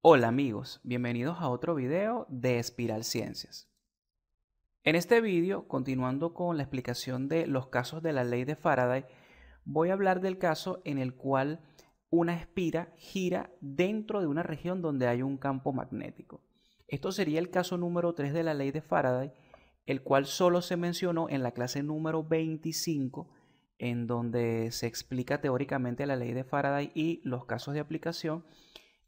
Hola amigos, bienvenidos a otro video de Espiral Ciencias. En este video, continuando con la explicación de los casos de la ley de Faraday, voy a hablar del caso en el cual una espira gira dentro de una región donde hay un campo magnético. Esto sería el caso número 3 de la ley de Faraday, el cual solo se mencionó en la clase número 25, en donde se explica teóricamente la ley de Faraday y los casos de aplicación,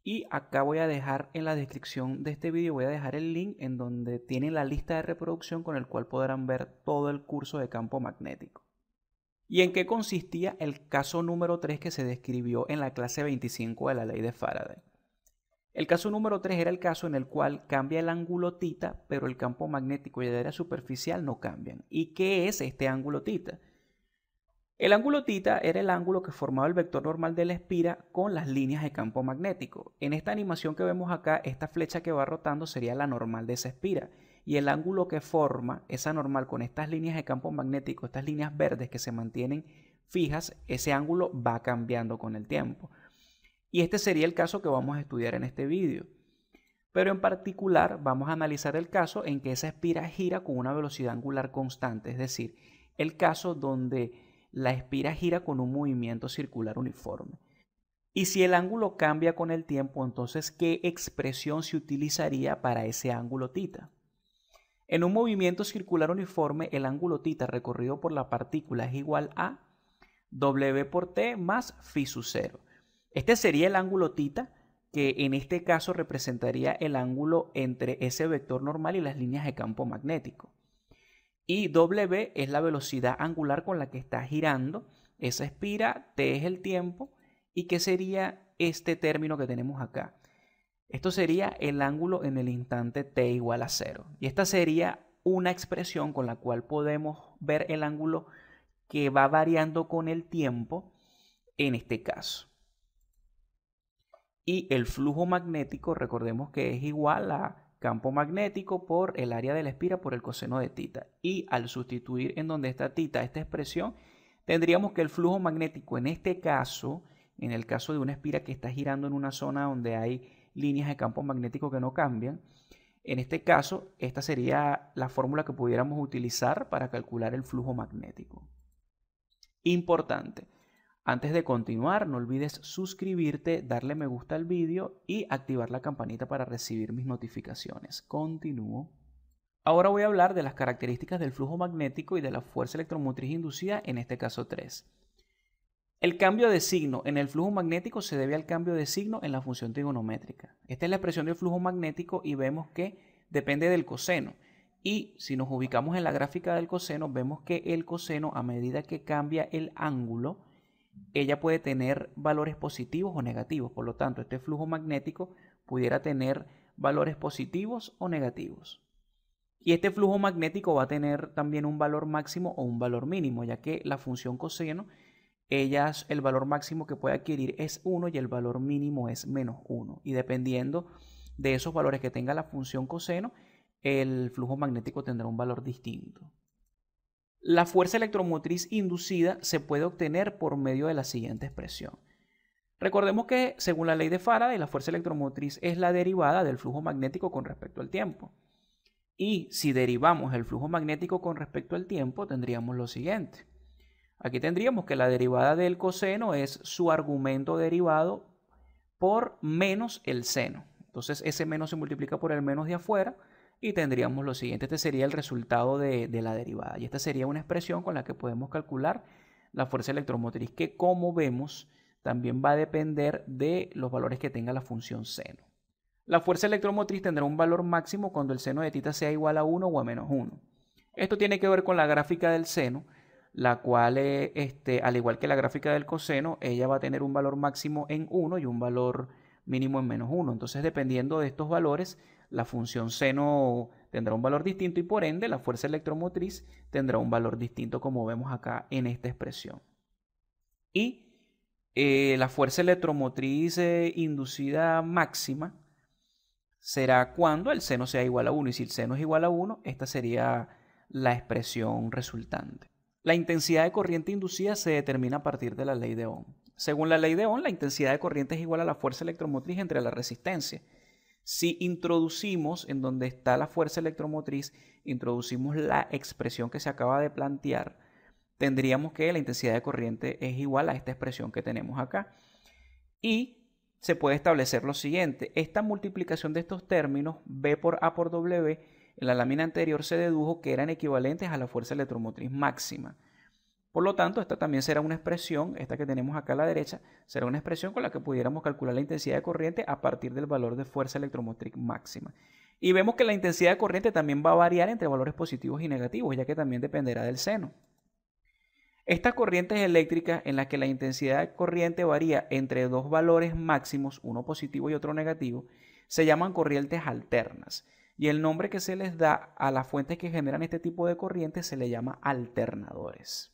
y acá voy a dejar en la descripción de este vídeo, voy a dejar el link en donde tienen la lista de reproducción con el cual podrán ver todo el curso de campo magnético. ¿Y en qué consistía el caso número 3 que se describió en la clase 25 de la ley de Faraday? El caso número 3 era el caso en el cual cambia el ángulo tita, pero el campo magnético y la área superficial no cambian. ¿Y qué es este ángulo tita? El ángulo tita era el ángulo que formaba el vector normal de la espira con las líneas de campo magnético. En esta animación que vemos acá, esta flecha que va rotando sería la normal de esa espira. Y el ángulo que forma esa normal con estas líneas de campo magnético, estas líneas verdes que se mantienen fijas, ese ángulo va cambiando con el tiempo. Y este sería el caso que vamos a estudiar en este vídeo. Pero en particular vamos a analizar el caso en que esa espira gira con una velocidad angular constante, es decir, el caso donde la espira gira con un movimiento circular uniforme. Y si el ángulo cambia con el tiempo, entonces, ¿qué expresión se utilizaría para ese ángulo tita? En un movimiento circular uniforme, el ángulo tita recorrido por la partícula es igual a W por T más phi sub cero Este sería el ángulo tita, que en este caso representaría el ángulo entre ese vector normal y las líneas de campo magnético y W es la velocidad angular con la que está girando. Esa espira, T es el tiempo. ¿Y qué sería este término que tenemos acá? Esto sería el ángulo en el instante t igual a 0. Y esta sería una expresión con la cual podemos ver el ángulo que va variando con el tiempo en este caso. Y el flujo magnético, recordemos que es igual a campo magnético por el área de la espira por el coseno de tita. Y al sustituir en donde está tita esta expresión, tendríamos que el flujo magnético en este caso, en el caso de una espira que está girando en una zona donde hay líneas de campo magnético que no cambian, en este caso, esta sería la fórmula que pudiéramos utilizar para calcular el flujo magnético. Importante, antes de continuar, no olvides suscribirte, darle me gusta al vídeo y activar la campanita para recibir mis notificaciones. Continúo. Ahora voy a hablar de las características del flujo magnético y de la fuerza electromotriz inducida, en este caso 3. El cambio de signo en el flujo magnético se debe al cambio de signo en la función trigonométrica. Esta es la expresión del flujo magnético y vemos que depende del coseno. Y si nos ubicamos en la gráfica del coseno, vemos que el coseno, a medida que cambia el ángulo, ella puede tener valores positivos o negativos. Por lo tanto, este flujo magnético pudiera tener valores positivos o negativos. Y este flujo magnético va a tener también un valor máximo o un valor mínimo, ya que la función coseno, el valor máximo que puede adquirir es 1 y el valor mínimo es menos 1. Y dependiendo de esos valores que tenga la función coseno, el flujo magnético tendrá un valor distinto. La fuerza electromotriz inducida se puede obtener por medio de la siguiente expresión. Recordemos que, según la ley de Faraday, la fuerza electromotriz es la derivada del flujo magnético con respecto al tiempo. Y si derivamos el flujo magnético con respecto al tiempo, tendríamos lo siguiente. Aquí tendríamos que la derivada del coseno es su argumento derivado por menos el seno. Entonces ese menos se multiplica por el menos de afuera y tendríamos lo siguiente. Este sería el resultado de, la derivada. Y esta sería una expresión con la que podemos calcular la fuerza electromotriz, que como vemos también va a depender de los valores que tenga la función seno. La fuerza electromotriz tendrá un valor máximo cuando el seno de tita sea igual a 1 o a menos 1. Esto tiene que ver con la gráfica del seno, la cual, eh, este, al igual que la gráfica del coseno, ella va a tener un valor máximo en 1 y un valor mínimo en menos 1. Entonces, dependiendo de estos valores, la función seno tendrá un valor distinto y por ende la fuerza electromotriz tendrá un valor distinto como vemos acá en esta expresión. Y eh, la fuerza electromotriz eh, inducida máxima será cuando el seno sea igual a 1 y si el seno es igual a 1, esta sería la expresión resultante. La intensidad de corriente inducida se determina a partir de la ley de Ohm. Según la ley de Ohm, la intensidad de corriente es igual a la fuerza electromotriz entre la resistencia. Si introducimos en donde está la fuerza electromotriz, introducimos la expresión que se acaba de plantear, tendríamos que la intensidad de corriente es igual a esta expresión que tenemos acá. Y se puede establecer lo siguiente, esta multiplicación de estos términos, B por A por W, en la lámina anterior se dedujo que eran equivalentes a la fuerza electromotriz máxima. Por lo tanto, esta también será una expresión, esta que tenemos acá a la derecha, será una expresión con la que pudiéramos calcular la intensidad de corriente a partir del valor de fuerza electromotriz máxima. Y vemos que la intensidad de corriente también va a variar entre valores positivos y negativos, ya que también dependerá del seno. Estas corrientes eléctricas en las que la intensidad de corriente varía entre dos valores máximos, uno positivo y otro negativo, se llaman corrientes alternas. Y el nombre que se les da a las fuentes que generan este tipo de corrientes se le llama alternadores.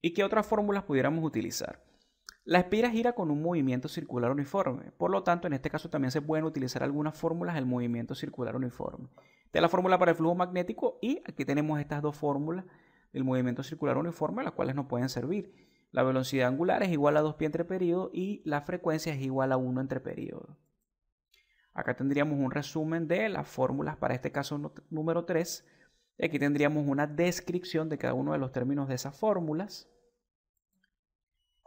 ¿Y qué otras fórmulas pudiéramos utilizar? La espira gira con un movimiento circular uniforme, por lo tanto en este caso también se pueden utilizar algunas fórmulas del movimiento circular uniforme. Esta es la fórmula para el flujo magnético y aquí tenemos estas dos fórmulas del movimiento circular uniforme, las cuales nos pueden servir. La velocidad angular es igual a 2 pi entre periodo y la frecuencia es igual a 1 entre periodo. Acá tendríamos un resumen de las fórmulas para este caso número 3 y aquí tendríamos una descripción de cada uno de los términos de esas fórmulas.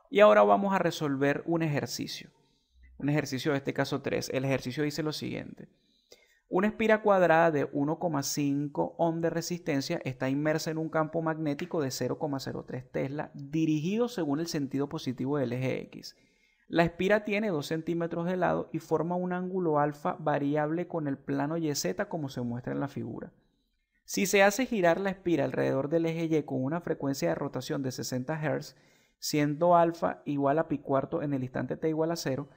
Y ahora vamos a resolver un ejercicio. Un ejercicio de este caso 3. El ejercicio dice lo siguiente. Una espira cuadrada de 1,5 ohm de resistencia está inmersa en un campo magnético de 0,03 Tesla dirigido según el sentido positivo del eje X. La espira tiene 2 centímetros de lado y forma un ángulo alfa variable con el plano YZ como se muestra en la figura. Si se hace girar la espira alrededor del eje Y con una frecuencia de rotación de 60 Hz, siendo alfa igual a pi cuarto en el instante t igual a 0,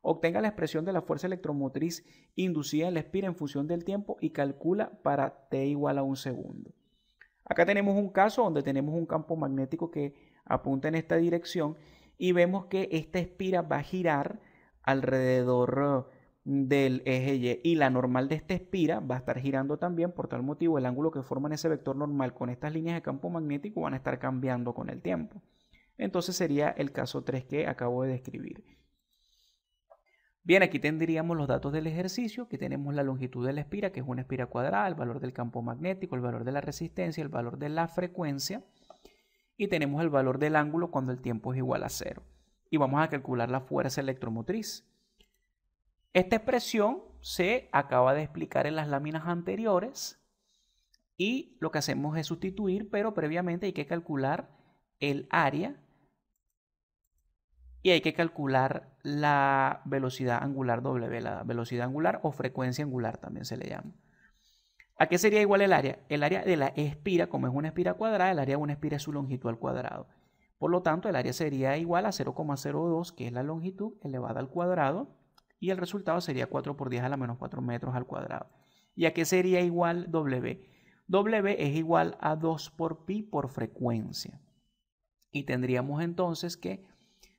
obtenga la expresión de la fuerza electromotriz inducida en la espira en función del tiempo y calcula para t igual a un segundo. Acá tenemos un caso donde tenemos un campo magnético que apunta en esta dirección y vemos que esta espira va a girar alrededor del eje Y y la normal de esta espira va a estar girando también, por tal motivo el ángulo que forman ese vector normal con estas líneas de campo magnético van a estar cambiando con el tiempo. Entonces sería el caso 3 que acabo de describir. Bien, aquí tendríamos los datos del ejercicio, que tenemos la longitud de la espira, que es una espira cuadrada, el valor del campo magnético, el valor de la resistencia, el valor de la frecuencia, y tenemos el valor del ángulo cuando el tiempo es igual a cero. Y vamos a calcular la fuerza electromotriz. Esta expresión se acaba de explicar en las láminas anteriores y lo que hacemos es sustituir, pero previamente hay que calcular el área y hay que calcular la velocidad angular W, la velocidad angular o frecuencia angular también se le llama. ¿A qué sería igual el área? El área de la espira, como es una espira cuadrada, el área de una espira es su longitud al cuadrado. Por lo tanto, el área sería igual a 0,02, que es la longitud elevada al cuadrado, y el resultado sería 4 por 10 a la menos 4 metros al cuadrado. ¿Y a qué sería igual W? W es igual a 2 por pi por frecuencia. Y tendríamos entonces que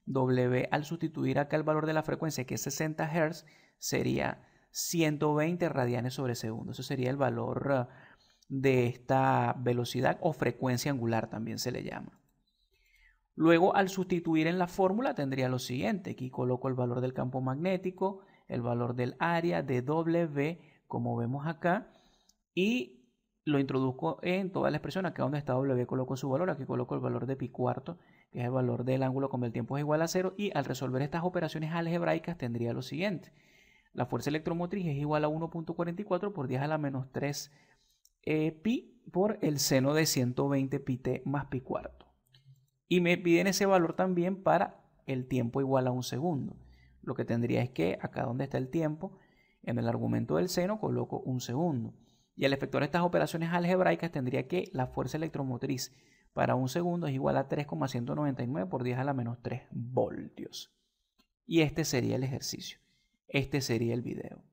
W al sustituir acá el valor de la frecuencia, que es 60 Hz, sería 120 radianes sobre segundo. Eso sería el valor eh, de esta velocidad o frecuencia angular también se le llama. Luego, al sustituir en la fórmula, tendría lo siguiente. Aquí coloco el valor del campo magnético, el valor del área de W, como vemos acá, y lo introduzco en toda la expresión. Acá donde está W coloco su valor, aquí coloco el valor de pi cuarto, que es el valor del ángulo como el tiempo es igual a cero. Y al resolver estas operaciones algebraicas tendría lo siguiente. La fuerza electromotriz es igual a 1.44 por 10 a la menos 3 eh, pi por el seno de 120 pi t más pi cuarto. Y me piden ese valor también para el tiempo igual a un segundo. Lo que tendría es que acá donde está el tiempo, en el argumento del seno coloco un segundo. Y al efectuar estas operaciones algebraicas tendría que la fuerza electromotriz para un segundo es igual a 3,199 por 10 a la menos 3 voltios. Y este sería el ejercicio. Este sería el video.